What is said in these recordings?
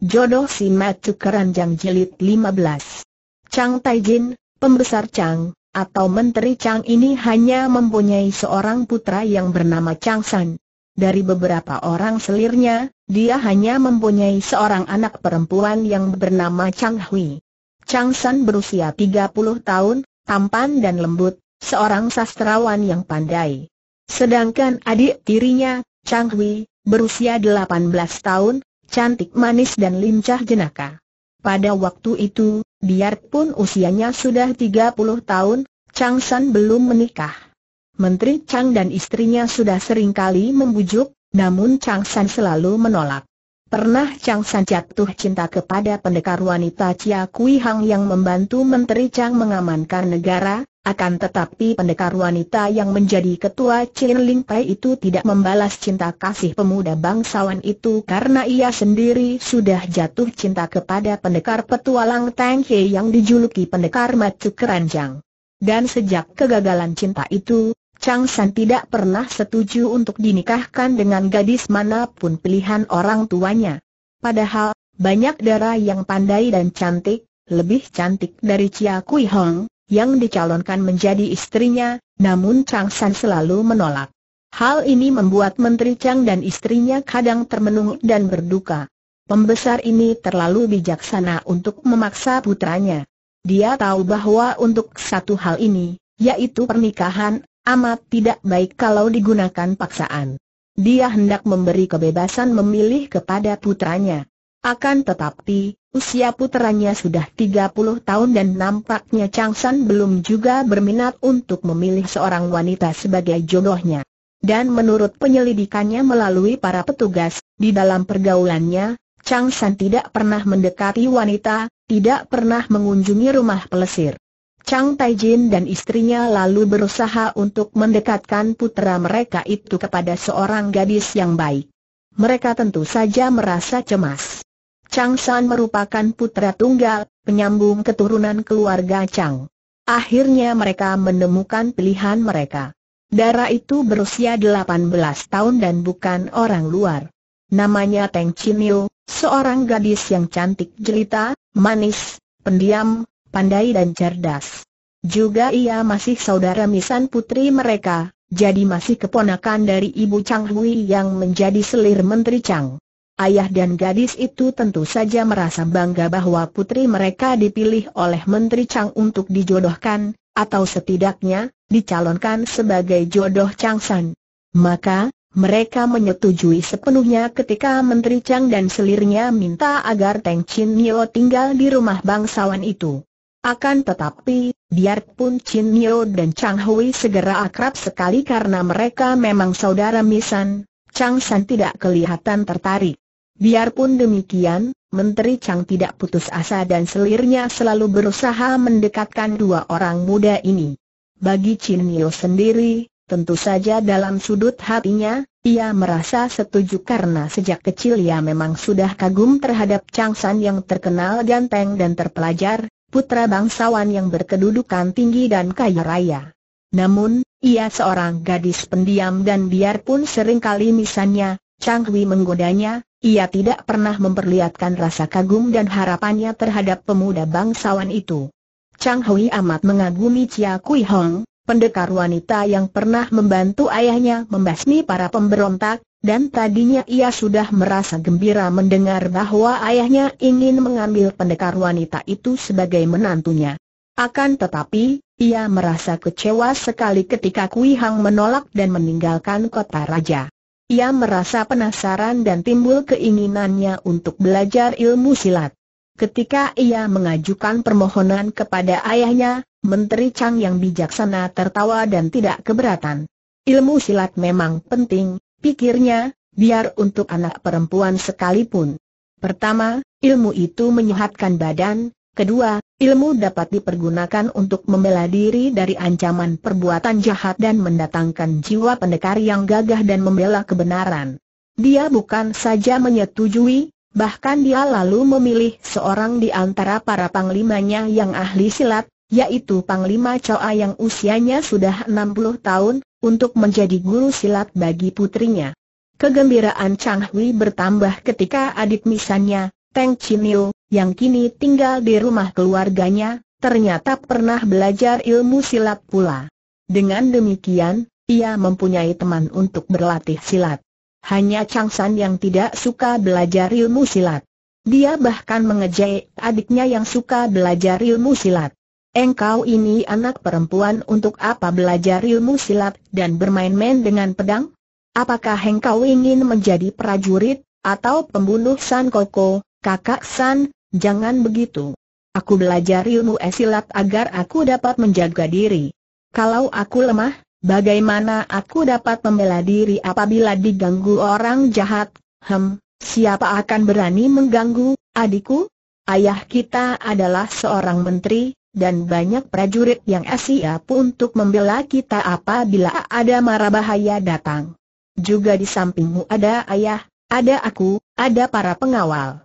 Jodoh si Matu Keranjang Jilid 15 Chang Taijin, pembesar Chang, atau Menteri Chang ini hanya mempunyai seorang putra yang bernama Chang San. Dari beberapa orang selirnya, dia hanya mempunyai seorang anak perempuan yang bernama Chang Hui. Chang San berusia 30 tahun, tampan dan lembut, seorang sastrawan yang pandai. Sedangkan adik tirinya, Chang Hui, berusia 18 tahun, cantik manis dan lincah jenaka. Pada waktu itu, biarpun usianya sudah 30 tahun, Chang San belum menikah. Menteri Chang dan istrinya sudah sering kali membujuk, namun Chang San selalu menolak. Pernah Chang San jatuh cinta kepada pendekar wanita Chia Kui Hang yang membantu Menteri Chang mengamankan negara, akan tetapi pendekar wanita yang menjadi ketua Chin Ling Pai itu tidak membalas cinta kasih pemuda bangsawan itu karena ia sendiri sudah jatuh cinta kepada pendekar petualang Tang He yang dijuluki pendekar macu keranjang. Dan sejak kegagalan cinta itu, Chang San tidak pernah setuju untuk dinikahkan dengan gadis manapun pilihan orang tuanya. Padahal, banyak darah yang pandai dan cantik, lebih cantik dari Chia Kui Hong, yang dicalonkan menjadi istrinya, namun Chang San selalu menolak. Hal ini membuat Menteri Chang dan istrinya kadang termenung dan berduka. Pembesar ini terlalu bijaksana untuk memaksa putranya. Dia tahu bahwa untuk satu hal ini, yaitu pernikahan, amat tidak baik kalau digunakan paksaan. Dia hendak memberi kebebasan memilih kepada putranya. Akan tetapi, Usia putranya sudah 30 tahun dan nampaknya Chang San belum juga berminat untuk memilih seorang wanita sebagai jodohnya. Dan menurut penyelidikannya melalui para petugas, di dalam pergaulannya, Chang San tidak pernah mendekati wanita, tidak pernah mengunjungi rumah pelesir. Chang Tai Taijin dan istrinya lalu berusaha untuk mendekatkan putra mereka itu kepada seorang gadis yang baik. Mereka tentu saja merasa cemas. Chang San merupakan putra tunggal, penyambung keturunan keluarga Chang. Akhirnya mereka menemukan pilihan mereka. Dara itu berusia 18 tahun dan bukan orang luar. Namanya Teng Chinio, seorang gadis yang cantik jelita, manis, pendiam, pandai dan cerdas. Juga ia masih saudara misan putri mereka, jadi masih keponakan dari ibu Chang Hui yang menjadi selir menteri Chang. Ayah dan gadis itu tentu saja merasa bangga bahwa putri mereka dipilih oleh Menteri Chang untuk dijodohkan, atau setidaknya, dicalonkan sebagai jodoh Chang San. Maka, mereka menyetujui sepenuhnya ketika Menteri Chang dan selirnya minta agar Teng Chin Nyo tinggal di rumah bangsawan itu. Akan tetapi, biarpun Chin Nyo dan Chang Hui segera akrab sekali karena mereka memang saudara misan, Chang San tidak kelihatan tertarik. Biarpun demikian, Menteri Chang tidak putus asa dan selirnya selalu berusaha mendekatkan dua orang muda ini. Bagi Chin Nio sendiri, tentu saja dalam sudut hatinya, ia merasa setuju karena sejak kecil ia memang sudah kagum terhadap Chang San yang terkenal ganteng dan terpelajar, putra bangsawan yang berkedudukan tinggi dan kaya raya. Namun, ia seorang gadis pendiam dan biarpun seringkali misalnya, Chang Hui menggodanya, ia tidak pernah memperlihatkan rasa kagum dan harapannya terhadap pemuda bangsawan itu. Chang Hui amat mengagumi Chia Kui Hong, pendekar wanita yang pernah membantu ayahnya membasmi para pemberontak, dan tadinya ia sudah merasa gembira mendengar bahwa ayahnya ingin mengambil pendekar wanita itu sebagai menantunya. Akan tetapi, ia merasa kecewa sekali ketika Kui Hang menolak dan meninggalkan kota raja. Ia merasa penasaran dan timbul keinginannya untuk belajar ilmu silat. Ketika ia mengajukan permohonan kepada ayahnya, Menteri Chang yang bijaksana tertawa dan tidak keberatan. Ilmu silat memang penting, pikirnya, biar untuk anak perempuan sekalipun. Pertama, ilmu itu menyehatkan badan, Kedua, ilmu dapat dipergunakan untuk membela diri dari ancaman perbuatan jahat dan mendatangkan jiwa pendekar yang gagah dan membela kebenaran. Dia bukan saja menyetujui, bahkan dia lalu memilih seorang di antara para panglimanya yang ahli silat, yaitu Panglima Choa yang usianya sudah 60 tahun, untuk menjadi guru silat bagi putrinya. Kegembiraan Chang Hui bertambah ketika adik Tang Teng Yu, yang kini tinggal di rumah keluarganya, ternyata pernah belajar ilmu silat pula. Dengan demikian, ia mempunyai teman untuk berlatih silat. Hanya Chang San yang tidak suka belajar ilmu silat. Dia bahkan mengejek adiknya yang suka belajar ilmu silat. Engkau ini anak perempuan untuk apa belajar ilmu silat dan bermain-main dengan pedang? Apakah engkau ingin menjadi prajurit, atau pembunuh San Koko, kakak San, Jangan begitu. Aku belajar ilmu esilat agar aku dapat menjaga diri. Kalau aku lemah, bagaimana aku dapat membela diri apabila diganggu orang jahat? Hem, siapa akan berani mengganggu, adikku? Ayah kita adalah seorang menteri, dan banyak prajurit yang siap untuk membela kita apabila ada mara bahaya datang. Juga di sampingmu ada ayah, ada aku, ada para pengawal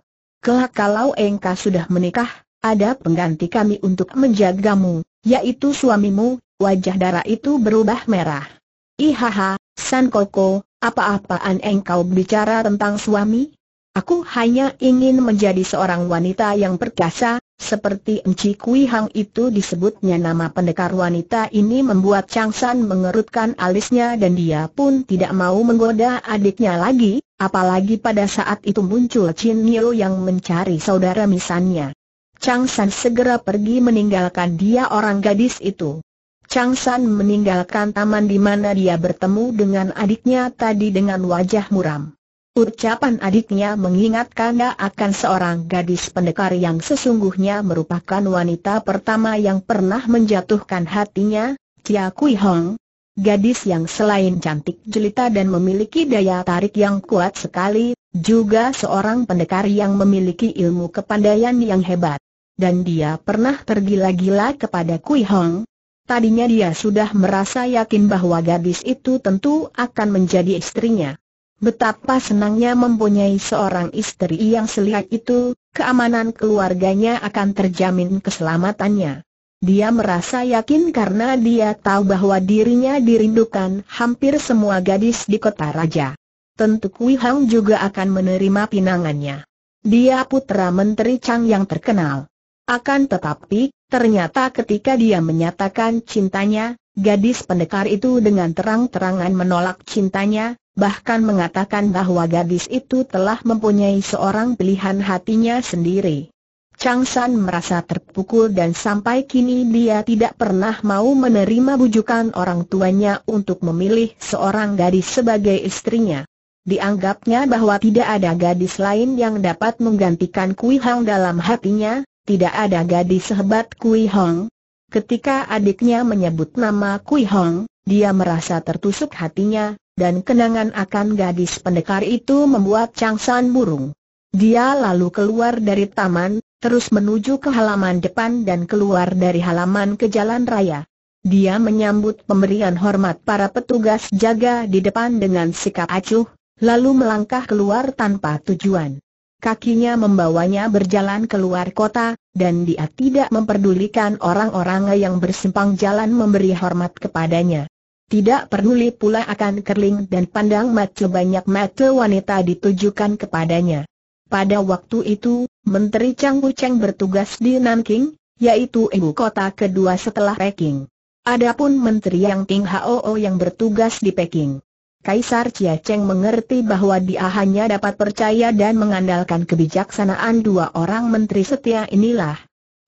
kelak kalau engkau sudah menikah, ada pengganti kami untuk menjagamu, yaitu suamimu, wajah darah itu berubah merah. Ihaha, San Koko, apa-apaan engkau bicara tentang suami? Aku hanya ingin menjadi seorang wanita yang perkasa, seperti Enci Kui Hang itu disebutnya nama pendekar wanita ini membuat Chang San mengerutkan alisnya dan dia pun tidak mau menggoda adiknya lagi, apalagi pada saat itu muncul Chin Nio yang mencari saudara misannya. Chang San segera pergi meninggalkan dia orang gadis itu. Chang San meninggalkan taman di mana dia bertemu dengan adiknya tadi dengan wajah muram. Ucapan adiknya mengingatkannya akan seorang gadis pendekar yang sesungguhnya merupakan wanita pertama yang pernah menjatuhkan hatinya, Chia Kui Hong. Gadis yang selain cantik jelita dan memiliki daya tarik yang kuat sekali, juga seorang pendekar yang memiliki ilmu kepandaian yang hebat. Dan dia pernah tergila-gila kepada Kui Hong. Tadinya dia sudah merasa yakin bahwa gadis itu tentu akan menjadi istrinya. Betapa senangnya mempunyai seorang istri yang selihat itu, keamanan keluarganya akan terjamin keselamatannya. Dia merasa yakin karena dia tahu bahwa dirinya dirindukan hampir semua gadis di kota raja. Tentu Kui Hang juga akan menerima pinangannya. Dia putra Menteri Chang yang terkenal. Akan tetapi, ternyata ketika dia menyatakan cintanya, gadis pendekar itu dengan terang-terangan menolak cintanya, bahkan mengatakan bahwa gadis itu telah mempunyai seorang pilihan hatinya sendiri. Chang San merasa terpukul dan sampai kini dia tidak pernah mau menerima bujukan orang tuanya untuk memilih seorang gadis sebagai istrinya. Dianggapnya bahwa tidak ada gadis lain yang dapat menggantikan Kui Hong dalam hatinya, tidak ada gadis sehebat Kui Hong. Ketika adiknya menyebut nama Kui Hong, dia merasa tertusuk hatinya, dan kenangan akan gadis pendekar itu membuat San burung. Dia lalu keluar dari taman, terus menuju ke halaman depan dan keluar dari halaman ke jalan raya. Dia menyambut pemberian hormat para petugas jaga di depan dengan sikap acuh, lalu melangkah keluar tanpa tujuan. Kakinya membawanya berjalan keluar kota, dan dia tidak memperdulikan orang-orang yang bersimpang jalan memberi hormat kepadanya. Tidak peduli pula akan kerling dan pandang mata banyak mata wanita ditujukan kepadanya. Pada waktu itu, Menteri Chang Wu Cheng bertugas di Nanking, yaitu ibu kota kedua setelah Peking. Adapun Menteri Yang Ting Hao yang bertugas di Peking. Kaisar Chia Cheng mengerti bahwa dia hanya dapat percaya dan mengandalkan kebijaksanaan dua orang menteri setia inilah.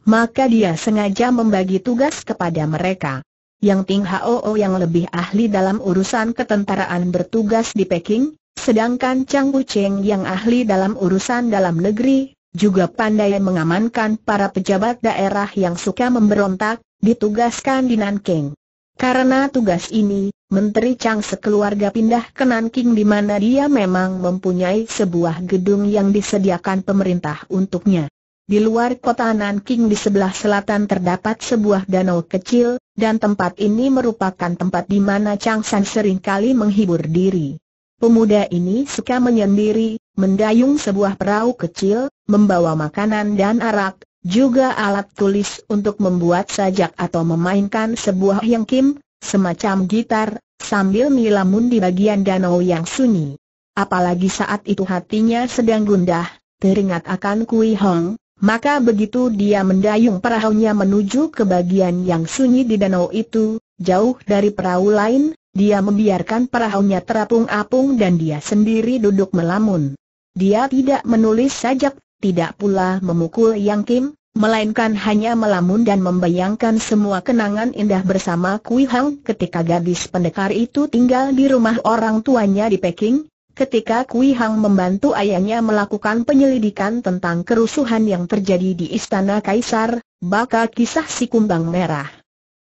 Maka dia sengaja membagi tugas kepada mereka. Yang Ting Hoo yang lebih ahli dalam urusan ketentaraan bertugas di Peking, sedangkan Chang Wu Cheng yang ahli dalam urusan dalam negeri, juga pandai mengamankan para pejabat daerah yang suka memberontak, ditugaskan di Nanking. Karena tugas ini, Menteri Chang sekeluarga pindah ke Nanking di mana dia memang mempunyai sebuah gedung yang disediakan pemerintah untuknya. Di luar kota Nanking di sebelah selatan terdapat sebuah danau kecil, dan tempat ini merupakan tempat di mana Chang San seringkali menghibur diri. Pemuda ini suka menyendiri, mendayung sebuah perahu kecil, membawa makanan dan arak, juga alat tulis untuk membuat sajak atau memainkan sebuah yang kim, semacam gitar, sambil melamun di bagian danau yang sunyi. Apalagi saat itu hatinya sedang gundah, teringat akan Kui Hong, maka begitu dia mendayung perahunya menuju ke bagian yang sunyi di danau itu, jauh dari perahu lain, dia membiarkan perahunya terapung-apung dan dia sendiri duduk melamun. Dia tidak menulis sajak, tidak pula memukul Yang Kim, melainkan hanya melamun dan membayangkan semua kenangan indah bersama Kui Hang ketika gadis pendekar itu tinggal di rumah orang tuanya di Peking, ketika Kui Hang membantu ayahnya melakukan penyelidikan tentang kerusuhan yang terjadi di Istana Kaisar, bakal kisah si kumbang merah.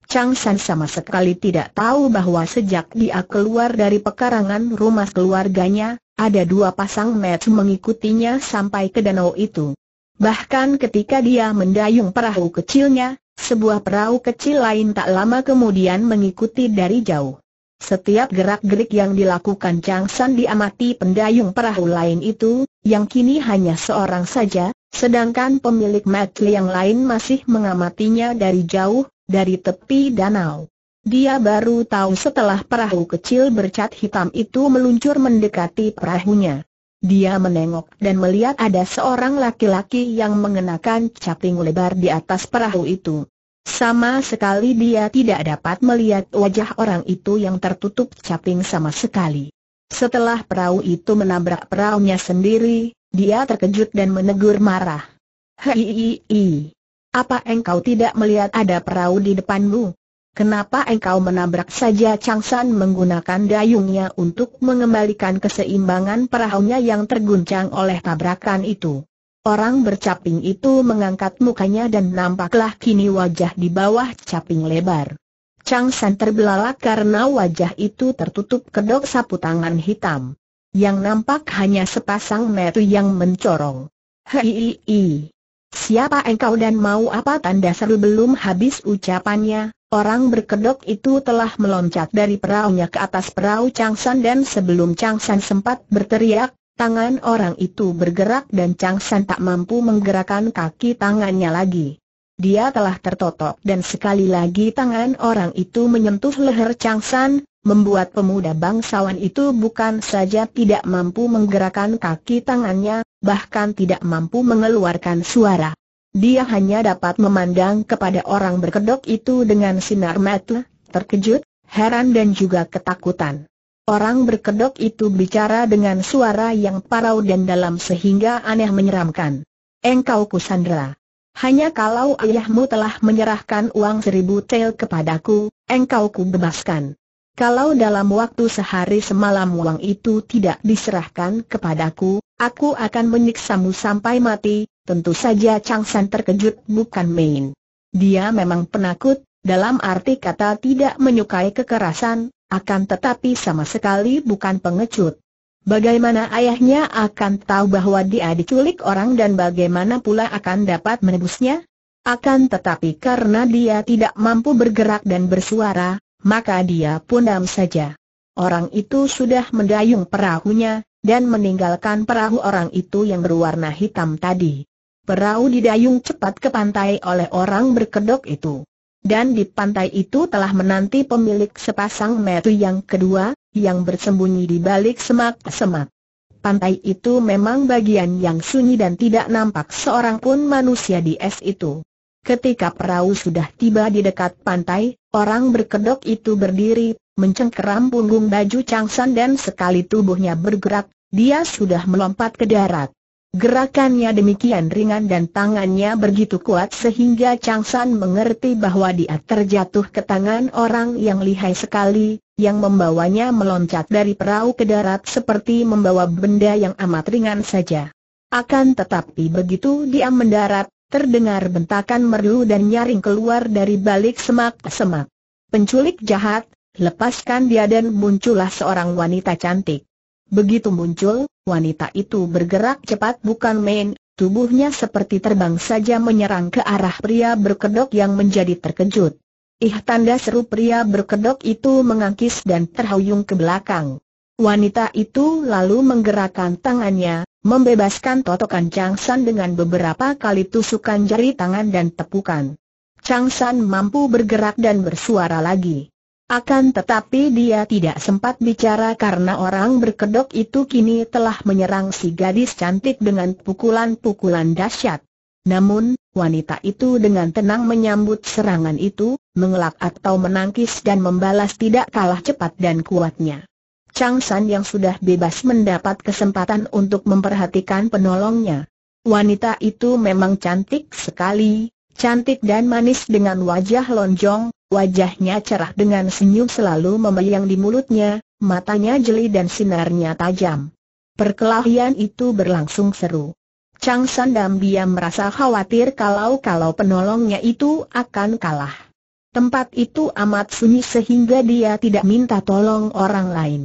Chang San sama sekali tidak tahu bahwa sejak dia keluar dari pekarangan rumah keluarganya, ada dua pasang match mengikutinya sampai ke danau itu. Bahkan ketika dia mendayung perahu kecilnya, sebuah perahu kecil lain tak lama kemudian mengikuti dari jauh. Setiap gerak-gerik yang dilakukan Chang San diamati pendayung perahu lain itu, yang kini hanya seorang saja, sedangkan pemilik metli yang lain masih mengamatinya dari jauh, dari tepi danau. Dia baru tahu setelah perahu kecil bercat hitam itu meluncur mendekati perahunya. Dia menengok dan melihat ada seorang laki-laki yang mengenakan caping lebar di atas perahu itu. Sama sekali dia tidak dapat melihat wajah orang itu yang tertutup caping sama sekali. Setelah perahu itu menabrak perahunya sendiri, dia terkejut dan menegur marah. Hei, apa engkau tidak melihat ada perahu di depanmu? Kenapa engkau menabrak saja Changsan menggunakan dayungnya untuk mengembalikan keseimbangan perahunya yang terguncang oleh tabrakan itu? Orang bercaping itu mengangkat mukanya dan nampaklah kini wajah di bawah caping lebar. Chang San terbelalak karena wajah itu tertutup kedok sapu tangan hitam. Yang nampak hanya sepasang metu yang mencorong. Hei, siapa engkau dan mau apa tanda seru belum habis ucapannya, Orang berkedok itu telah meloncat dari perahunya ke atas perahu Chang San dan sebelum Chang San sempat berteriak, Tangan orang itu bergerak dan Chang San tak mampu menggerakkan kaki tangannya lagi. Dia telah tertotok dan sekali lagi tangan orang itu menyentuh leher Chang San, membuat pemuda bangsawan itu bukan saja tidak mampu menggerakkan kaki tangannya, bahkan tidak mampu mengeluarkan suara. Dia hanya dapat memandang kepada orang berkedok itu dengan sinar mata, terkejut, heran dan juga ketakutan. Orang berkedok itu bicara dengan suara yang parau dan dalam sehingga aneh menyeramkan. Engkau kusandra. Hanya kalau ayahmu telah menyerahkan uang seribu tel kepadaku, engkau ku bebaskan. Kalau dalam waktu sehari semalam uang itu tidak diserahkan kepadaku, aku akan menyiksamu sampai mati, tentu saja Chang San terkejut bukan main. Dia memang penakut, dalam arti kata tidak menyukai kekerasan, akan tetapi sama sekali bukan pengecut. Bagaimana ayahnya akan tahu bahwa dia diculik orang dan bagaimana pula akan dapat menebusnya? Akan tetapi karena dia tidak mampu bergerak dan bersuara, maka dia pun diam saja. Orang itu sudah mendayung perahunya, dan meninggalkan perahu orang itu yang berwarna hitam tadi. Perahu didayung cepat ke pantai oleh orang berkedok itu dan di pantai itu telah menanti pemilik sepasang metu yang kedua, yang bersembunyi di balik semak-semak. Pantai itu memang bagian yang sunyi dan tidak nampak seorang pun manusia di es itu. Ketika perahu sudah tiba di dekat pantai, orang berkedok itu berdiri, mencengkeram punggung baju Changsan dan sekali tubuhnya bergerak, dia sudah melompat ke darat. Gerakannya demikian ringan dan tangannya begitu kuat sehingga Chang San mengerti bahwa dia terjatuh ke tangan orang yang lihai sekali, yang membawanya meloncat dari perahu ke darat seperti membawa benda yang amat ringan saja. Akan tetapi begitu dia mendarat, terdengar bentakan merdu dan nyaring keluar dari balik semak-semak. Penculik jahat, lepaskan dia dan muncullah seorang wanita cantik. Begitu muncul, wanita itu bergerak cepat bukan main, tubuhnya seperti terbang saja menyerang ke arah pria berkedok yang menjadi terkejut. Ih tanda seru pria berkedok itu mengangkis dan terhuyung ke belakang. Wanita itu lalu menggerakkan tangannya, membebaskan totokan Chang San dengan beberapa kali tusukan jari tangan dan tepukan. Chang San mampu bergerak dan bersuara lagi. Akan tetapi dia tidak sempat bicara karena orang berkedok itu kini telah menyerang si gadis cantik dengan pukulan-pukulan dahsyat. Namun, wanita itu dengan tenang menyambut serangan itu, mengelak atau menangkis dan membalas tidak kalah cepat dan kuatnya. Chang San yang sudah bebas mendapat kesempatan untuk memperhatikan penolongnya. Wanita itu memang cantik sekali, cantik dan manis dengan wajah lonjong, Wajahnya cerah dengan senyum selalu memelayang di mulutnya, matanya jeli dan sinarnya tajam. Perkelahian itu berlangsung seru. Chang San dan dia merasa khawatir kalau-kalau penolongnya itu akan kalah. Tempat itu amat sunyi sehingga dia tidak minta tolong orang lain.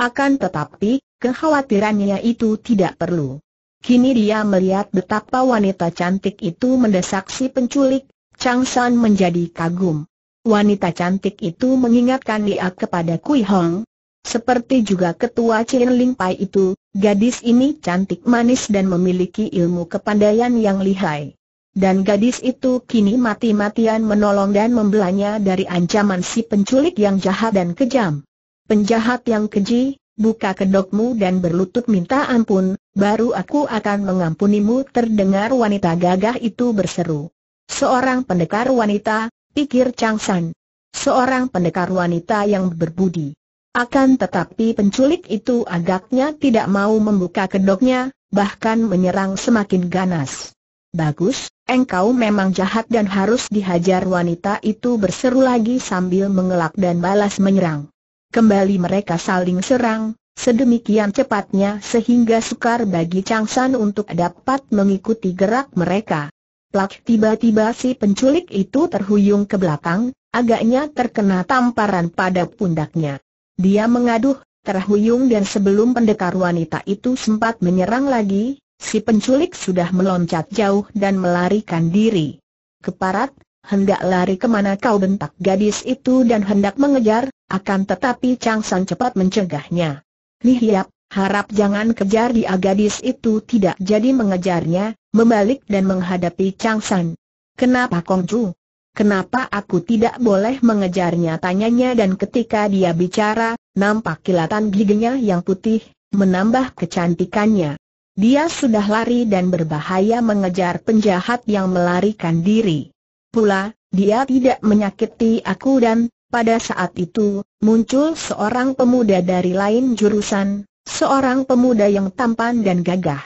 Akan tetapi, kekhawatirannya itu tidak perlu. Kini dia melihat betapa wanita cantik itu mendesak si penculik, Chang San menjadi kagum. Wanita cantik itu mengingatkan dia kepada Kui Hong. Seperti juga ketua Chin Ling Pai itu, gadis ini cantik manis dan memiliki ilmu kepandaian yang lihai. Dan gadis itu kini mati-matian menolong dan membelanya dari ancaman si penculik yang jahat dan kejam. Penjahat yang keji, buka kedokmu dan berlutut minta ampun, baru aku akan mengampunimu terdengar wanita gagah itu berseru. Seorang pendekar wanita, pikir Chang San. Seorang pendekar wanita yang berbudi. Akan tetapi penculik itu agaknya tidak mau membuka kedoknya, bahkan menyerang semakin ganas. Bagus, engkau memang jahat dan harus dihajar wanita itu berseru lagi sambil mengelak dan balas menyerang. Kembali mereka saling serang, sedemikian cepatnya sehingga sukar bagi Chang San untuk dapat mengikuti gerak mereka. Plak tiba-tiba si penculik itu terhuyung ke belakang, agaknya terkena tamparan pada pundaknya. Dia mengaduh, terhuyung dan sebelum pendekar wanita itu sempat menyerang lagi, si penculik sudah meloncat jauh dan melarikan diri. Keparat, hendak lari kemana kau bentak gadis itu dan hendak mengejar, akan tetapi Chang San cepat mencegahnya. Lihiap, harap jangan kejar dia gadis itu tidak jadi mengejarnya, membalik dan menghadapi Chang San. Kenapa Kong Chu? Kenapa aku tidak boleh mengejarnya tanyanya dan ketika dia bicara, nampak kilatan giginya yang putih, menambah kecantikannya. Dia sudah lari dan berbahaya mengejar penjahat yang melarikan diri. Pula, dia tidak menyakiti aku dan, pada saat itu, muncul seorang pemuda dari lain jurusan, seorang pemuda yang tampan dan gagah.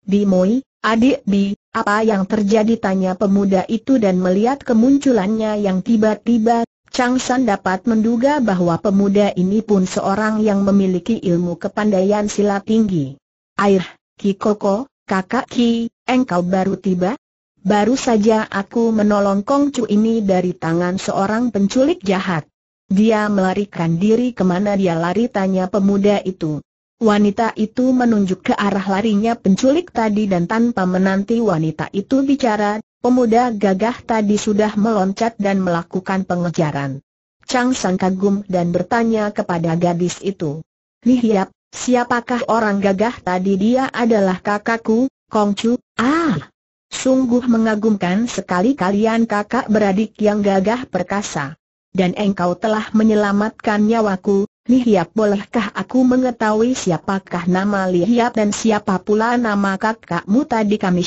Di Moi, Adik Bi, apa yang terjadi tanya pemuda itu dan melihat kemunculannya yang tiba-tiba, Chang San dapat menduga bahwa pemuda ini pun seorang yang memiliki ilmu kepandaian silat tinggi. Air, Ki Koko, kakak Ki, engkau baru tiba? Baru saja aku menolong Kong Chu ini dari tangan seorang penculik jahat. Dia melarikan diri kemana dia lari tanya pemuda itu. Wanita itu menunjuk ke arah larinya penculik tadi dan tanpa menanti wanita itu bicara, pemuda gagah tadi sudah meloncat dan melakukan pengejaran. Chang Sang kagum dan bertanya kepada gadis itu. Lihiap, siapakah orang gagah tadi dia adalah kakakku, Chu. ah! Sungguh mengagumkan sekali kalian kakak beradik yang gagah perkasa. Dan engkau telah menyelamatkan nyawaku, Lihiap bolehkah aku mengetahui siapakah nama Lihiap dan siapa pula nama kakakmu tadi kami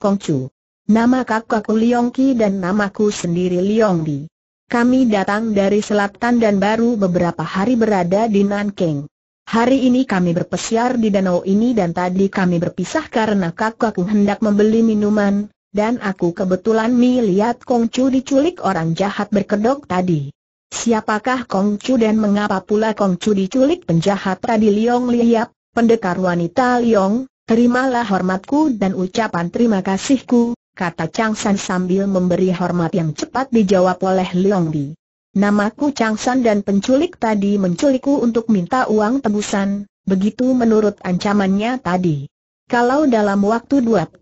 Kong Chu. Nama kakakku Liong Ki dan namaku sendiri Liong Di. Kami datang dari selatan dan baru beberapa hari berada di Nanking. Hari ini kami berpesiar di danau ini dan tadi kami berpisah karena kakakku hendak membeli minuman, dan aku kebetulan melihat Kong Chu diculik orang jahat berkedok tadi. Siapakah Kong Chu dan mengapa pula Kong Chu diculik penjahat tadi Liong Liap, pendekar wanita Liong, terimalah hormatku dan ucapan terima kasihku, kata Chang San sambil memberi hormat yang cepat dijawab oleh Liong Bi. Namaku Chang San dan penculik tadi menculikku untuk minta uang tebusan, begitu menurut ancamannya tadi. Kalau dalam waktu 24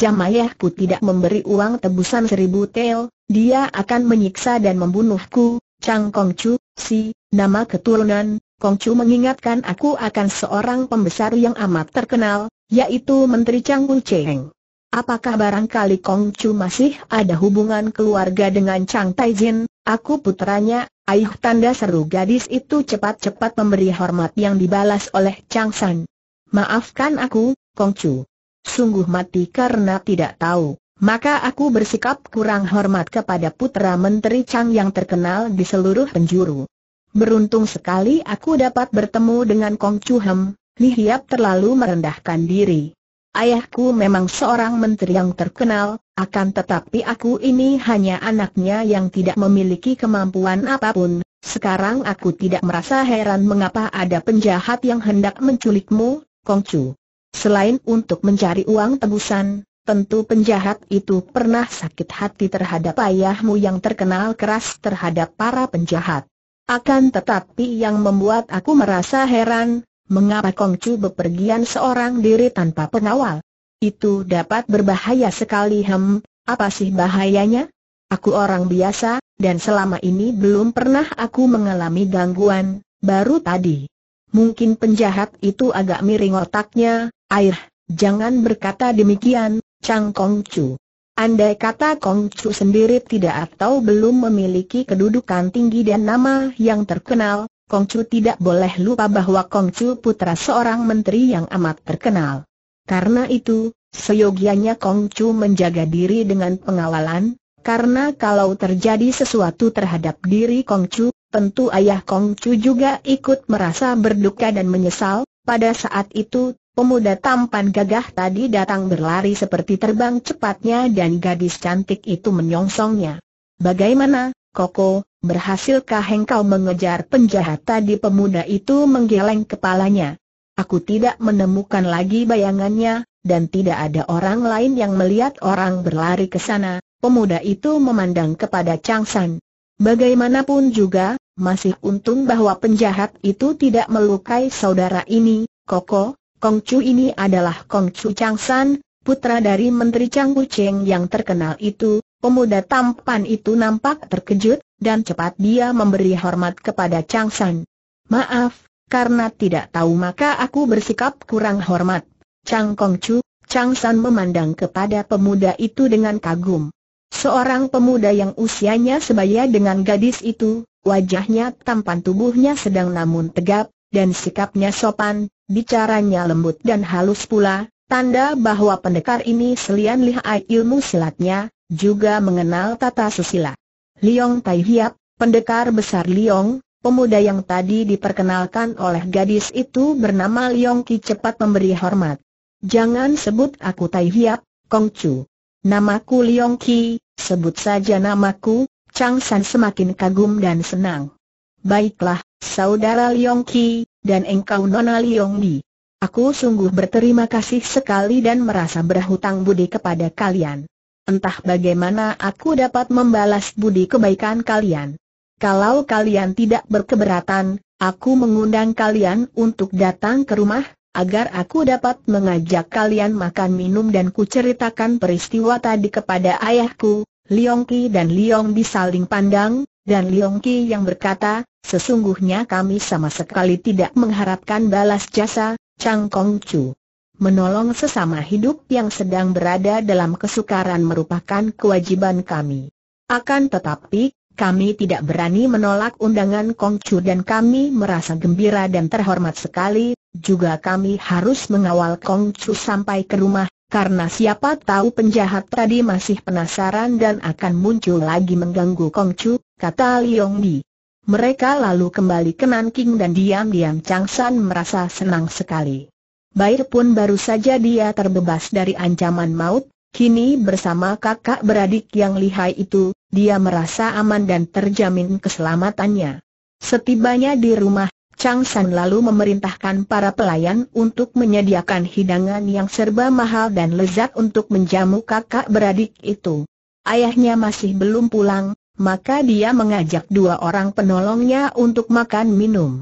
jam ayahku tidak memberi uang tebusan seribu tel, dia akan menyiksa dan membunuhku, Chang Chu, si, nama keturunan, Chu mengingatkan aku akan seorang pembesar yang amat terkenal, yaitu Menteri Chang Wu Cheng. Apakah barangkali Chu masih ada hubungan keluarga dengan Chang Taijin, aku putranya, ayuh tanda seru gadis itu cepat-cepat memberi hormat yang dibalas oleh Chang San. Maafkan aku, Chu. Sungguh mati karena tidak tahu maka aku bersikap kurang hormat kepada putra Menteri Chang yang terkenal di seluruh penjuru. Beruntung sekali aku dapat bertemu dengan Kong Chu Hem, Li Hiap terlalu merendahkan diri. Ayahku memang seorang menteri yang terkenal, akan tetapi aku ini hanya anaknya yang tidak memiliki kemampuan apapun. Sekarang aku tidak merasa heran mengapa ada penjahat yang hendak menculikmu, Kong Kongcu. Selain untuk mencari uang tebusan, Tentu penjahat itu pernah sakit hati terhadap ayahmu yang terkenal keras terhadap para penjahat. Akan tetapi yang membuat aku merasa heran, mengapa Kongcu bepergian seorang diri tanpa pengawal? Itu dapat berbahaya sekali hem, apa sih bahayanya? Aku orang biasa, dan selama ini belum pernah aku mengalami gangguan, baru tadi. Mungkin penjahat itu agak miring otaknya, air, jangan berkata demikian, Chang Kong Chu. Andai kata Kong Chu sendiri tidak atau belum memiliki kedudukan tinggi dan nama yang terkenal, Kong Chu tidak boleh lupa bahwa Kong Chu putra seorang menteri yang amat terkenal. Karena itu, seyogianya Kong Chu menjaga diri dengan pengawalan, karena kalau terjadi sesuatu terhadap diri Kong Chu, tentu ayah Kong Chu juga ikut merasa berduka dan menyesal, pada saat itu Pemuda tampan gagah tadi datang berlari seperti terbang cepatnya dan gadis cantik itu menyongsongnya. Bagaimana, Koko, berhasilkah engkau mengejar penjahat tadi pemuda itu menggeleng kepalanya? Aku tidak menemukan lagi bayangannya, dan tidak ada orang lain yang melihat orang berlari ke sana. Pemuda itu memandang kepada Chang San. Bagaimanapun juga, masih untung bahwa penjahat itu tidak melukai saudara ini, Koko, Kong Chu ini adalah Kong Chu San, putra dari Menteri Chang Cheng yang terkenal itu, pemuda tampan itu nampak terkejut, dan cepat dia memberi hormat kepada Chang San. Maaf, karena tidak tahu maka aku bersikap kurang hormat. Chang Kong Chu, San memandang kepada pemuda itu dengan kagum. Seorang pemuda yang usianya sebaya dengan gadis itu, wajahnya tampan tubuhnya sedang namun tegap, dan sikapnya sopan, bicaranya lembut dan halus pula, tanda bahwa pendekar ini selian lihai ilmu silatnya, juga mengenal tata susila. Liong Tai Hiap, pendekar besar Liong, pemuda yang tadi diperkenalkan oleh gadis itu bernama Liong Ki cepat memberi hormat. Jangan sebut aku Tai Hiap, Kong Chu. Namaku Liong Ki, sebut saja namaku, Chang San semakin kagum dan senang. Baiklah, saudara Liong Ki, dan engkau Nona Liong Li. Aku sungguh berterima kasih sekali dan merasa berhutang budi kepada kalian. Entah bagaimana aku dapat membalas budi kebaikan kalian. Kalau kalian tidak berkeberatan, aku mengundang kalian untuk datang ke rumah, agar aku dapat mengajak kalian makan minum dan kuceritakan peristiwa tadi kepada ayahku, Liong Ki dan Liong Bi saling pandang, dan Liong Ki yang berkata, Sesungguhnya kami sama sekali tidak mengharapkan balas jasa, Chang Kong Chu. Menolong sesama hidup yang sedang berada dalam kesukaran merupakan kewajiban kami. Akan tetapi, kami tidak berani menolak undangan Kong Chu dan kami merasa gembira dan terhormat sekali, juga kami harus mengawal Kong Chu sampai ke rumah, karena siapa tahu penjahat tadi masih penasaran dan akan muncul lagi mengganggu Kong Chu, kata Liong Bi. Mereka lalu kembali ke Nanking dan diam-diam Chang San merasa senang sekali. Baik pun baru saja dia terbebas dari ancaman maut, kini bersama kakak beradik yang lihai itu, dia merasa aman dan terjamin keselamatannya. Setibanya di rumah, Chang San lalu memerintahkan para pelayan untuk menyediakan hidangan yang serba mahal dan lezat untuk menjamu kakak beradik itu. Ayahnya masih belum pulang, maka dia mengajak dua orang penolongnya untuk makan minum.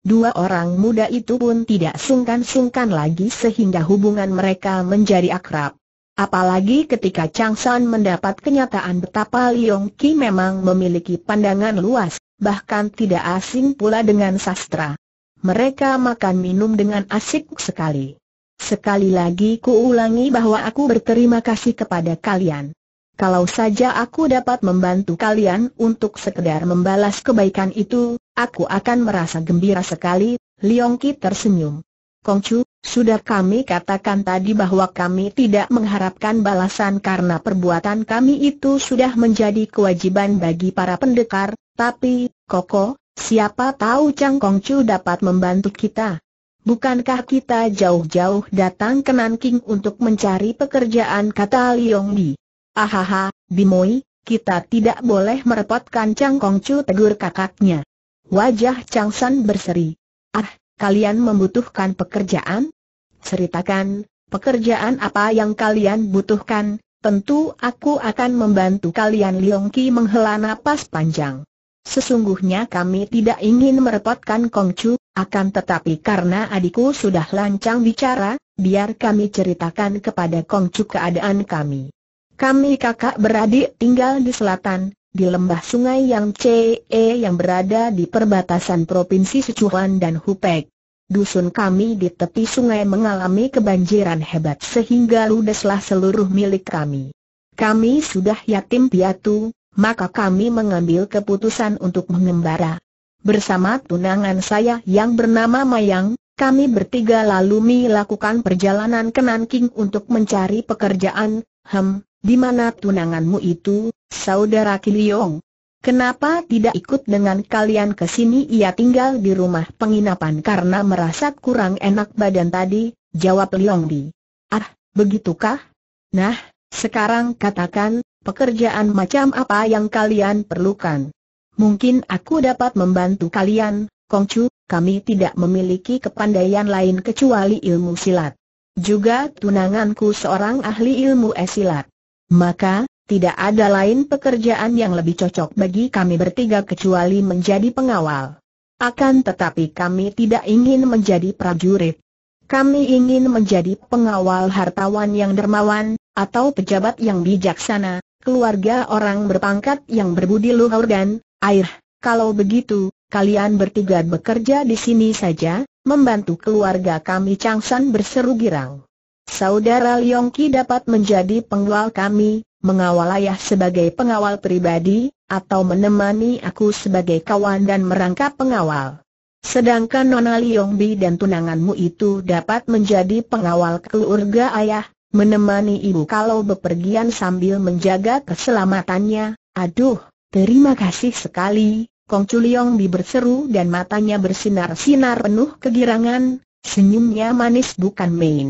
Dua orang muda itu pun tidak sungkan-sungkan lagi sehingga hubungan mereka menjadi akrab. Apalagi ketika Chang San mendapat kenyataan betapa Liong Ki memang memiliki pandangan luas, bahkan tidak asing pula dengan sastra. Mereka makan minum dengan asik sekali. Sekali lagi ku ulangi bahwa aku berterima kasih kepada kalian. Kalau saja aku dapat membantu kalian untuk sekedar membalas kebaikan itu, aku akan merasa gembira sekali, Liong Ki tersenyum. Kongcu, sudah kami katakan tadi bahwa kami tidak mengharapkan balasan karena perbuatan kami itu sudah menjadi kewajiban bagi para pendekar, tapi, Koko, siapa tahu Chang Kongcu dapat membantu kita. Bukankah kita jauh-jauh datang ke Nanking untuk mencari pekerjaan kata Liong Li? Ahaha, Bimoi, kita tidak boleh merepotkan Chang Kongcu tegur kakaknya. Wajah Chang San berseri. Ah, kalian membutuhkan pekerjaan? Ceritakan, pekerjaan apa yang kalian butuhkan? Tentu aku akan membantu kalian Liong Ki menghela napas panjang. Sesungguhnya kami tidak ingin merepotkan Kongcu, akan tetapi karena adikku sudah lancang bicara, biar kami ceritakan kepada Kongcu keadaan kami. Kami kakak beradik tinggal di selatan, di lembah sungai yang CE yang berada di perbatasan Provinsi Sichuan dan Hupek. Dusun kami di tepi sungai mengalami kebanjiran hebat sehingga ludeslah seluruh milik kami. Kami sudah yatim piatu, maka kami mengambil keputusan untuk mengembara. Bersama tunangan saya yang bernama Mayang, kami bertiga lalu melakukan perjalanan ke Nanking untuk mencari pekerjaan, hem, di mana tunanganmu itu, saudara Kiliong? Kenapa tidak ikut dengan kalian ke sini? Ia tinggal di rumah penginapan karena merasa kurang enak badan tadi, jawab Liong Bi. Ah, begitukah? Nah, sekarang katakan, pekerjaan macam apa yang kalian perlukan? Mungkin aku dapat membantu kalian, Kongcu, kami tidak memiliki kepandaian lain kecuali ilmu silat. Juga tunanganku seorang ahli ilmu esilat. Maka, tidak ada lain pekerjaan yang lebih cocok bagi kami bertiga kecuali menjadi pengawal. Akan tetapi kami tidak ingin menjadi prajurit. Kami ingin menjadi pengawal hartawan yang dermawan, atau pejabat yang bijaksana, keluarga orang berpangkat yang berbudi luhur dan, air, kalau begitu, kalian bertiga bekerja di sini saja, membantu keluarga kami Changsan berseru girang. Saudara Liongki dapat menjadi pengawal kami, mengawal ayah sebagai pengawal pribadi, atau menemani aku sebagai kawan dan merangkap pengawal. Sedangkan Nona Liongbi dan tunanganmu itu dapat menjadi pengawal keluarga ayah, menemani ibu kalau bepergian sambil menjaga keselamatannya. Aduh, terima kasih sekali, Kong Chuliong Bi berseru dan matanya bersinar-sinar penuh kegirangan, senyumnya manis bukan main.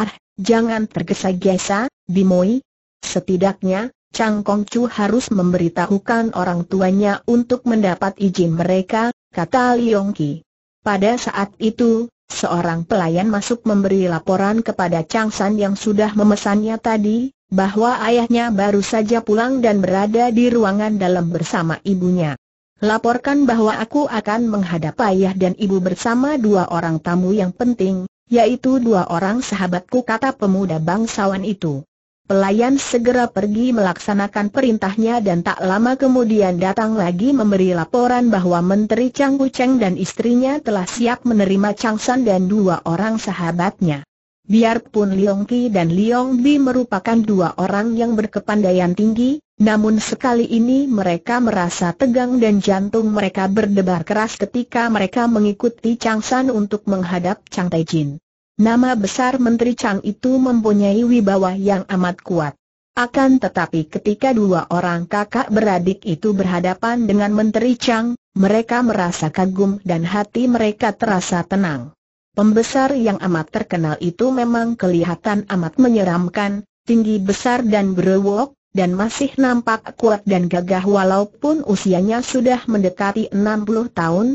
Ah, jangan tergesa-gesa, Bimoi. Setidaknya, Chang Kong Chu harus memberitahukan orang tuanya untuk mendapat izin mereka, kata Liong Ki. Pada saat itu, seorang pelayan masuk memberi laporan kepada Chang San yang sudah memesannya tadi, bahwa ayahnya baru saja pulang dan berada di ruangan dalam bersama ibunya. Laporkan bahwa aku akan menghadap ayah dan ibu bersama dua orang tamu yang penting, yaitu dua orang sahabatku kata pemuda bangsawan itu. Pelayan segera pergi melaksanakan perintahnya dan tak lama kemudian datang lagi memberi laporan bahwa Menteri Chang Wucheng dan istrinya telah siap menerima Chang San dan dua orang sahabatnya. Biarpun Liong Ki dan Liong Bi merupakan dua orang yang berkepandaian tinggi, namun sekali ini mereka merasa tegang dan jantung mereka berdebar keras ketika mereka mengikuti Chang San untuk menghadap Chang Taijin. Nama besar Menteri Chang itu mempunyai wibawa yang amat kuat. Akan tetapi ketika dua orang kakak beradik itu berhadapan dengan Menteri Chang, mereka merasa kagum dan hati mereka terasa tenang. Pembesar yang amat terkenal itu memang kelihatan amat menyeramkan, tinggi besar dan berwok, dan masih nampak kuat dan gagah walaupun usianya sudah mendekati 60 tahun,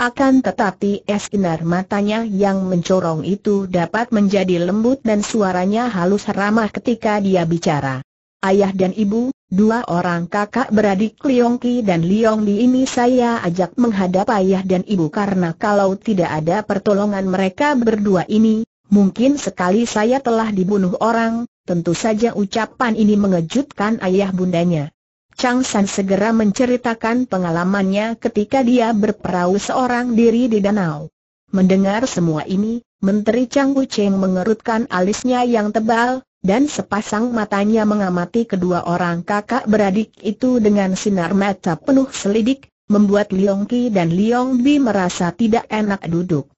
akan tetapi eskinar matanya yang mencorong itu dapat menjadi lembut dan suaranya halus ramah ketika dia bicara. Ayah dan ibu, dua orang kakak beradik Liong dan Liong ini saya ajak menghadap ayah dan ibu karena kalau tidak ada pertolongan mereka berdua ini, mungkin sekali saya telah dibunuh orang, Tentu saja ucapan ini mengejutkan ayah bundanya. Chang San segera menceritakan pengalamannya ketika dia berperahu seorang diri di danau. Mendengar semua ini, Menteri Chang Cheng mengerutkan alisnya yang tebal, dan sepasang matanya mengamati kedua orang kakak beradik itu dengan sinar mata penuh selidik, membuat Liong Ki dan Liong Bi merasa tidak enak duduk.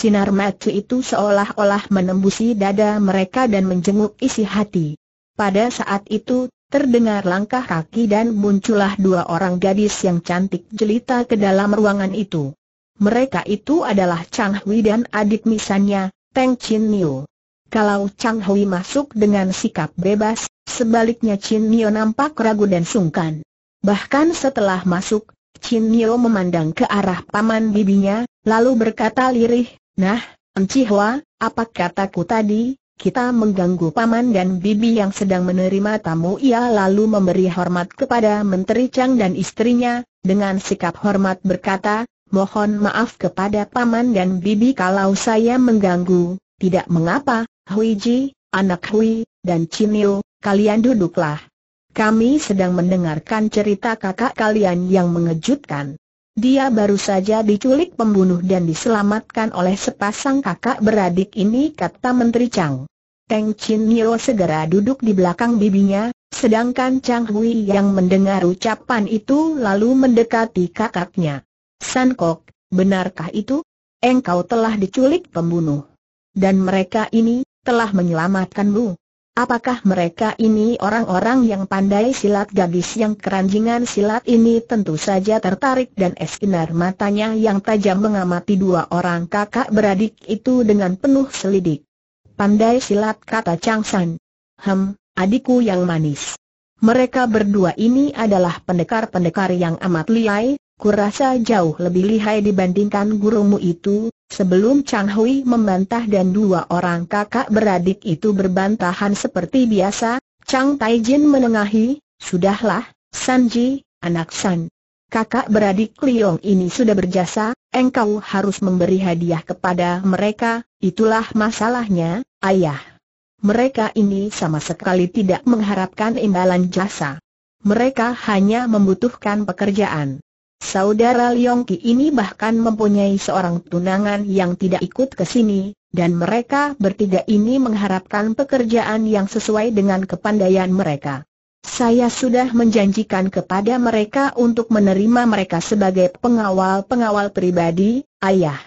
Sinar mata itu seolah-olah menembusi dada mereka dan menjenguk isi hati. Pada saat itu, terdengar langkah kaki dan muncullah dua orang gadis yang cantik jelita ke dalam ruangan itu. Mereka itu adalah Chang Hui dan adik misalnya, Teng Chin Niu. Kalau Chang Hui masuk dengan sikap bebas, sebaliknya Chin Niu nampak ragu dan sungkan. Bahkan setelah masuk, Chin Niu memandang ke arah paman bibinya, lalu berkata lirih, Nah, Encihwa, apa kataku tadi, kita mengganggu paman dan bibi yang sedang menerima tamu ia lalu memberi hormat kepada Menteri Chang dan istrinya, dengan sikap hormat berkata, mohon maaf kepada paman dan bibi kalau saya mengganggu, tidak mengapa, Hui Ji, anak Hui, dan Yu, kalian duduklah. Kami sedang mendengarkan cerita kakak kalian yang mengejutkan. Dia baru saja diculik pembunuh dan diselamatkan oleh sepasang kakak beradik ini kata Menteri Chang. Teng Chin Nio segera duduk di belakang bibinya, sedangkan Chang Hui yang mendengar ucapan itu lalu mendekati kakaknya. San Kok, benarkah itu? Engkau telah diculik pembunuh. Dan mereka ini, telah menyelamatkanmu. Apakah mereka ini orang-orang yang pandai silat gadis yang keranjingan silat ini tentu saja tertarik dan eskinar matanya yang tajam mengamati dua orang kakak beradik itu dengan penuh selidik. Pandai silat kata Chang San. Hem, adikku yang manis. Mereka berdua ini adalah pendekar-pendekar yang amat lihai, kurasa jauh lebih lihai dibandingkan gurumu itu, Sebelum Chang Hui membantah dan dua orang kakak beradik itu berbantahan seperti biasa, Chang Taijin menengahi, Sudahlah, Sanji, anak San. Kakak beradik Liong ini sudah berjasa, engkau harus memberi hadiah kepada mereka, itulah masalahnya, ayah. Mereka ini sama sekali tidak mengharapkan imbalan jasa. Mereka hanya membutuhkan pekerjaan. Saudara Ki ini bahkan mempunyai seorang tunangan yang tidak ikut ke sini, dan mereka bertiga ini mengharapkan pekerjaan yang sesuai dengan kepandaian mereka. Saya sudah menjanjikan kepada mereka untuk menerima mereka sebagai pengawal-pengawal pribadi, ayah.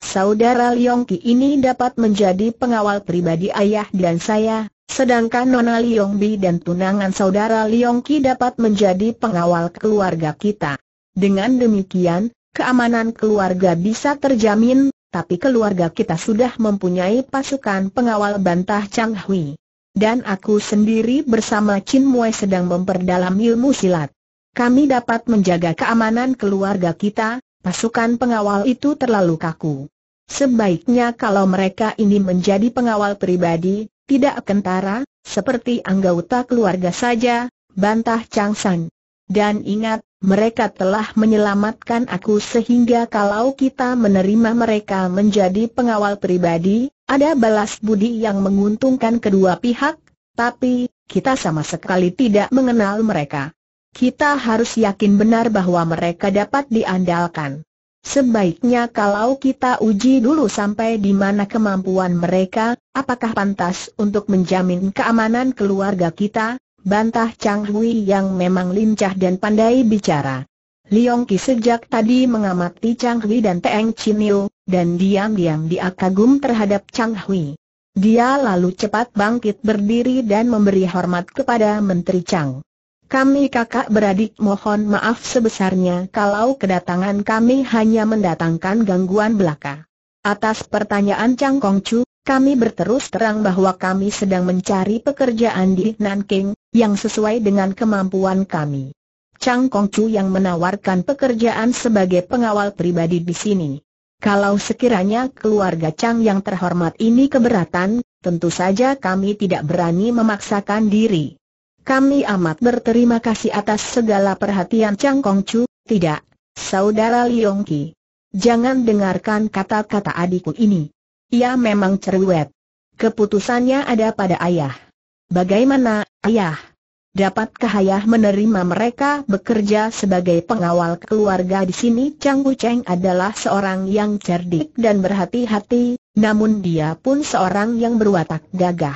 Saudara Ki ini dapat menjadi pengawal pribadi ayah dan saya, Sedangkan Nona Bi dan tunangan saudara Ki dapat menjadi pengawal keluarga kita. Dengan demikian, keamanan keluarga bisa terjamin, tapi keluarga kita sudah mempunyai pasukan pengawal bantah Chang Hui. Dan aku sendiri bersama Chin Mue sedang memperdalam ilmu silat. Kami dapat menjaga keamanan keluarga kita, pasukan pengawal itu terlalu kaku. Sebaiknya kalau mereka ini menjadi pengawal pribadi, tidak kentara, seperti anggota keluarga saja, bantah Chang San. Dan ingat, mereka telah menyelamatkan aku sehingga kalau kita menerima mereka menjadi pengawal pribadi, ada balas budi yang menguntungkan kedua pihak, tapi kita sama sekali tidak mengenal mereka. Kita harus yakin benar bahwa mereka dapat diandalkan. Sebaiknya kalau kita uji dulu sampai di mana kemampuan mereka, apakah pantas untuk menjamin keamanan keluarga kita, bantah Chang Hui yang memang lincah dan pandai bicara. Liong Ki sejak tadi mengamati Chang Hui dan Teng Chin Chinio, dan diam-diam dia kagum terhadap Chang Hui. Dia lalu cepat bangkit berdiri dan memberi hormat kepada Menteri Chang. Kami kakak beradik mohon maaf sebesarnya kalau kedatangan kami hanya mendatangkan gangguan belaka. Atas pertanyaan Chang Chu, kami berterus terang bahwa kami sedang mencari pekerjaan di Nanking, yang sesuai dengan kemampuan kami. Chang Kong Chu yang menawarkan pekerjaan sebagai pengawal pribadi di sini. Kalau sekiranya keluarga Chang yang terhormat ini keberatan, tentu saja kami tidak berani memaksakan diri. Kami amat berterima kasih atas segala perhatian Chang Kong Chu, tidak, Saudara Liong Ki. Jangan dengarkan kata-kata adikku ini. Ia memang cerewet. Keputusannya ada pada ayah. Bagaimana, ayah? Dapatkah ayah menerima mereka bekerja sebagai pengawal keluarga di sini? Chang Cheng adalah seorang yang cerdik dan berhati-hati, namun dia pun seorang yang berwatak gagah.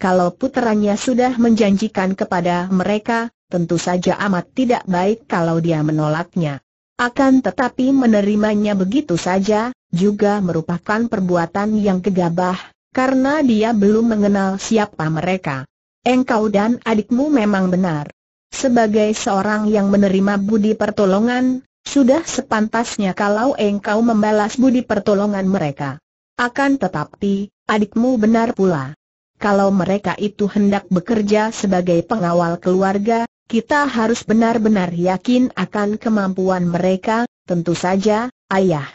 Kalau putranya sudah menjanjikan kepada mereka, tentu saja amat tidak baik kalau dia menolaknya. Akan tetapi menerimanya begitu saja, juga merupakan perbuatan yang gegabah, karena dia belum mengenal siapa mereka. Engkau dan adikmu memang benar. Sebagai seorang yang menerima budi pertolongan, sudah sepantasnya kalau engkau membalas budi pertolongan mereka. Akan tetapi, adikmu benar pula. Kalau mereka itu hendak bekerja sebagai pengawal keluarga, kita harus benar-benar yakin akan kemampuan mereka, tentu saja, ayah.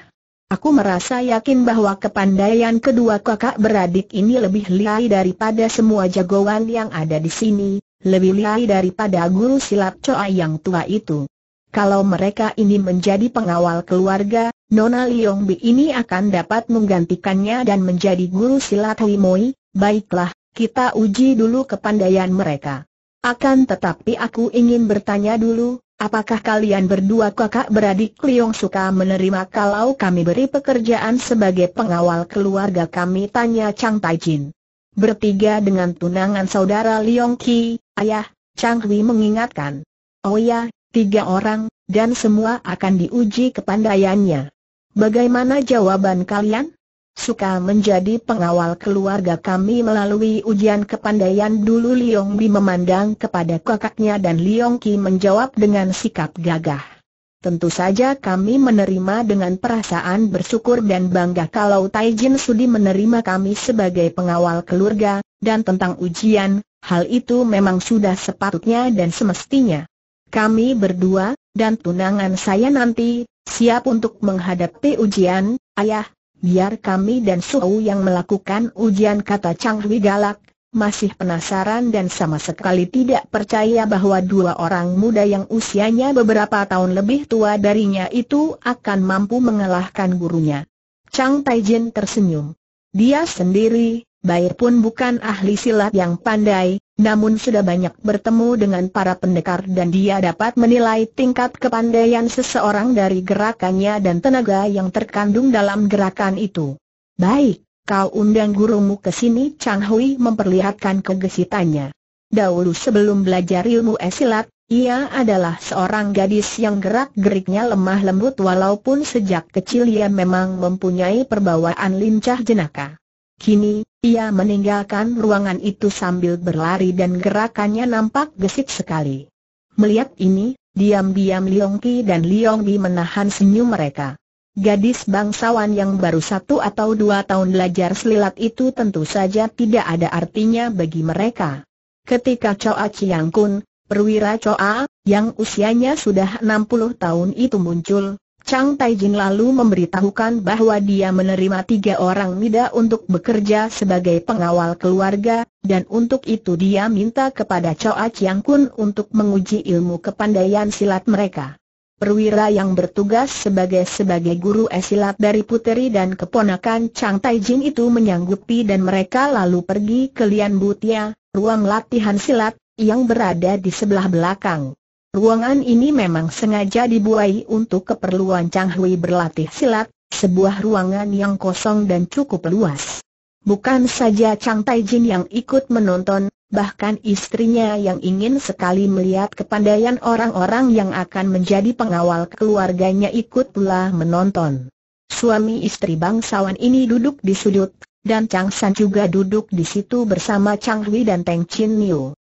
Aku merasa yakin bahwa kepandaian kedua kakak beradik ini lebih lihai daripada semua jagoan yang ada di sini, lebih lihai daripada guru silat Coa yang tua itu. Kalau mereka ini menjadi pengawal keluarga, Nona Bi ini akan dapat menggantikannya dan menjadi guru silat wimoi. baiklah, kita uji dulu kepandaian mereka. Akan tetapi aku ingin bertanya dulu, Apakah kalian berdua kakak beradik Liong suka menerima kalau kami beri pekerjaan sebagai pengawal keluarga kami? Tanya Chang Tai Jin. Bertiga dengan tunangan saudara Liong Ki, ayah, Chang Hui mengingatkan. Oh ya, tiga orang, dan semua akan diuji kepandaiannya. Bagaimana jawaban kalian? suka menjadi pengawal keluarga kami melalui ujian kepandaian dulu Liong Bi memandang kepada kakaknya dan Liong Ki menjawab dengan sikap gagah. Tentu saja kami menerima dengan perasaan bersyukur dan bangga kalau Taijin Sudi menerima kami sebagai pengawal keluarga, dan tentang ujian, hal itu memang sudah sepatutnya dan semestinya. Kami berdua, dan tunangan saya nanti, siap untuk menghadapi ujian, ayah, biar kami dan Suhu yang melakukan ujian kata Chang Hui galak, masih penasaran dan sama sekali tidak percaya bahwa dua orang muda yang usianya beberapa tahun lebih tua darinya itu akan mampu mengalahkan gurunya. Chang Tai Taijin tersenyum. Dia sendiri, Bair pun bukan ahli silat yang pandai, namun sudah banyak bertemu dengan para pendekar dan dia dapat menilai tingkat kepandaian seseorang dari gerakannya dan tenaga yang terkandung dalam gerakan itu. Baik, kau undang gurumu ke sini Chang Hui memperlihatkan kegesitannya. Dahulu sebelum belajar ilmu esilat, ia adalah seorang gadis yang gerak-geriknya lemah lembut walaupun sejak kecil ia memang mempunyai perbawaan lincah jenaka. Kini, ia meninggalkan ruangan itu sambil berlari dan gerakannya nampak gesit sekali. Melihat ini, diam-diam Liong Ki dan Liong Bi menahan senyum mereka. Gadis bangsawan yang baru satu atau dua tahun belajar selilat itu tentu saja tidak ada artinya bagi mereka. Ketika Choa Chiang Kun, perwira Choa, yang usianya sudah enam puluh tahun itu muncul, Chang Taijin lalu memberitahukan bahwa dia menerima tiga orang mida untuk bekerja sebagai pengawal keluarga, dan untuk itu dia minta kepada Choa Chiang Kun untuk menguji ilmu kepandaian silat mereka. Perwira yang bertugas sebagai sebagai guru esilat dari puteri dan keponakan Chang Taijin itu menyanggupi dan mereka lalu pergi ke Lian Butia, ruang latihan silat, yang berada di sebelah belakang. Ruangan ini memang sengaja dibuai untuk keperluan Chang Hui berlatih silat, sebuah ruangan yang kosong dan cukup luas. Bukan saja Chang Taijin yang ikut menonton, bahkan istrinya yang ingin sekali melihat kepandaian orang-orang yang akan menjadi pengawal keluarganya ikut pula menonton. Suami istri bangsawan ini duduk di sudut, dan Chang San juga duduk di situ bersama Chang Hui dan Teng Chin Niu.